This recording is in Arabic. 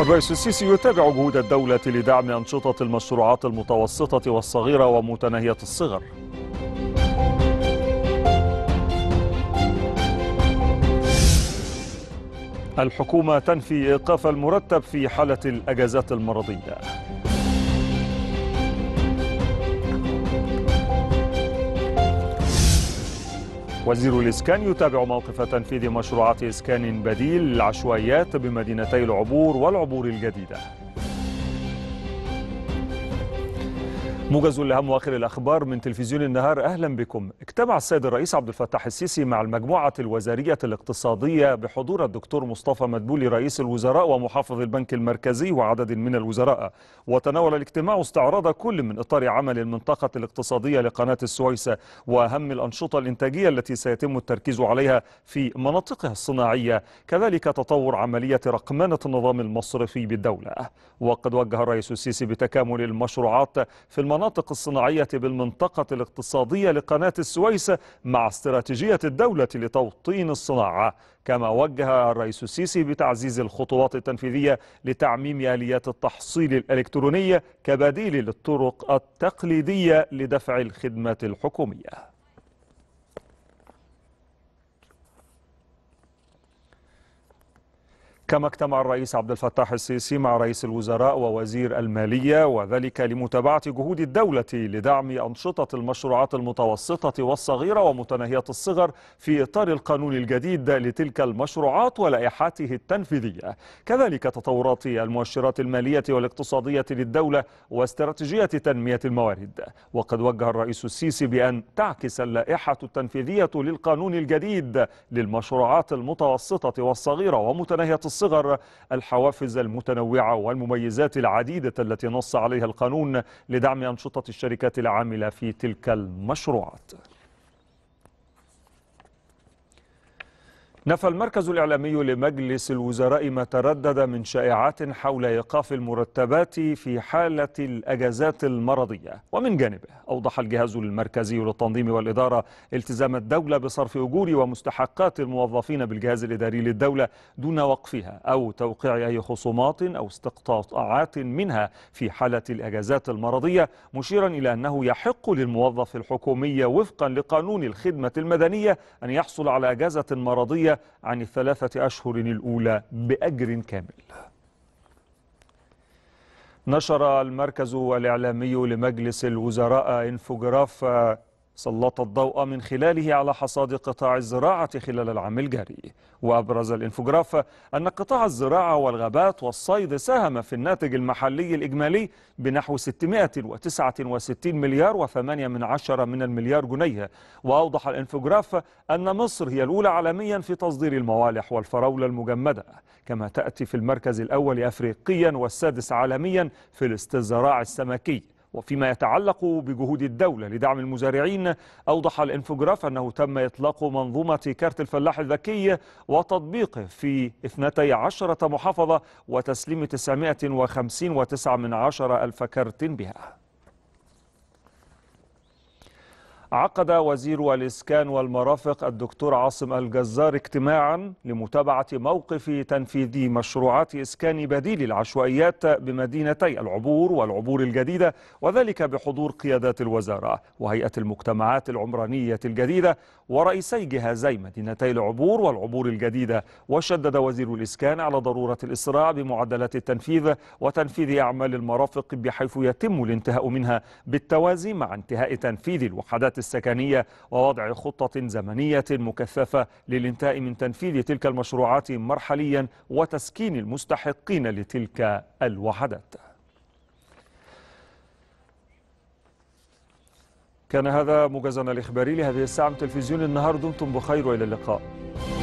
الرئيس السيسي يتابع جهود الدولة لدعم أنشطة المشروعات المتوسطة والصغيرة ومتناهية الصغر الحكومة تنفي إيقاف المرتب في حالة الأجازات المرضية وزير الإسكان يتابع موقف تنفيذ مشروعات إسكان بديل للعشوائيات بمدينتي العبور والعبور الجديدة موجز الأهم وآخر الأخبار من تلفزيون النهار أهلا بكم اجتمع السيد الرئيس عبد الفتاح السيسي مع المجموعة الوزارية الاقتصادية بحضور الدكتور مصطفى مدبولي رئيس الوزراء ومحافظ البنك المركزي وعدد من الوزراء وتناول الاجتماع استعراض كل من إطار عمل المنطقة الاقتصادية لقناة السويس وأهم الأنشطة الإنتاجية التي سيتم التركيز عليها في مناطقها الصناعية كذلك تطور عملية رقمنة النظام المصرفي بالدولة وقد وجه الرئيس السيسي بتكامل المشروعات في المنطقة المناطق الصناعية بالمنطقة الاقتصادية لقناة السويس مع استراتيجية الدولة لتوطين الصناعة كما وجه الرئيس السيسي بتعزيز الخطوات التنفيذية لتعميم آليات التحصيل الإلكترونية كبديل للطرق التقليدية لدفع الخدمات الحكومية كما اجتمع الرئيس عبد الفتاح السيسي مع رئيس الوزراء ووزير المالية وذلك لمتابعة جهود الدولة لدعم أنشطة المشروعات المتوسطة والصغيرة ومتناهية الصغر في إطار القانون الجديد لتلك المشروعات ولائحاته التنفيذية كذلك تطورات المؤشرات المالية والاقتصادية للدولة واستراتيجية تنمية الموارد وقد وجه الرئيس السيسي بأن تعكس اللائحة التنفيذية للقانون الجديد للمشروعات المتوسطة والصغيرة ومتناهية الصغر الصغر الحوافز المتنوعة والمميزات العديدة التي نص عليها القانون لدعم أنشطة الشركات العاملة في تلك المشروعات نفى المركز الإعلامي لمجلس الوزراء ما تردد من شائعات حول إيقاف المرتبات في حالة الأجازات المرضية ومن جانبه أوضح الجهاز المركزي للتنظيم والإدارة التزام الدولة بصرف أجور ومستحقات الموظفين بالجهاز الإداري للدولة دون وقفها أو توقيع أي خصومات أو استقطاعات منها في حالة الأجازات المرضية مشيرا إلى أنه يحق للموظف الحكومي وفقا لقانون الخدمة المدنية أن يحصل على أجازة مرضية عن الثلاثة أشهر الأولى بأجر كامل نشر المركز الإعلامي لمجلس الوزراء انفوجراف سلط الضوء من خلاله على حصاد قطاع الزراعة خلال العام الجاري وأبرز الإنفوجراف أن قطاع الزراعة والغابات والصيد ساهم في الناتج المحلي الإجمالي بنحو 669 مليار و8 من عشرة من المليار جنيه وأوضح الإنفوجراف أن مصر هي الأولى عالميا في تصدير الموالح والفراولة المجمدة كما تأتي في المركز الأول أفريقيا والسادس عالميا في الاستزراع السمكي وفيما يتعلق بجهود الدولة لدعم المزارعين أوضح الانفوجراف أنه تم إطلاق منظومة كارت الفلاح الذكي وتطبيقه في 12 محافظة وتسليم 959 من عشر ألف كارت بها عقد وزير الإسكان والمرافق الدكتور عاصم الجزار اجتماعا لمتابعة موقف تنفيذ مشروعات إسكان بديل العشوائيات بمدينتي العبور والعبور الجديدة وذلك بحضور قيادات الوزارة وهيئة المجتمعات العمرانية الجديدة ورئيسي جهازي مدينتي العبور والعبور الجديدة وشدد وزير الإسكان على ضرورة الإسراع بمعدلات التنفيذ وتنفيذ أعمال المرافق بحيث يتم الانتهاء منها بالتوازي مع انتهاء تنفيذ الوحدات السكنية ووضع خطة زمنية مكثفة للانتهاء من تنفيذ تلك المشروعات مرحليا وتسكين المستحقين لتلك الوحدات كان هذا موجزنا الإخباري لهذه الساعة من تلفزيون النهار دمتم بخير وإلى اللقاء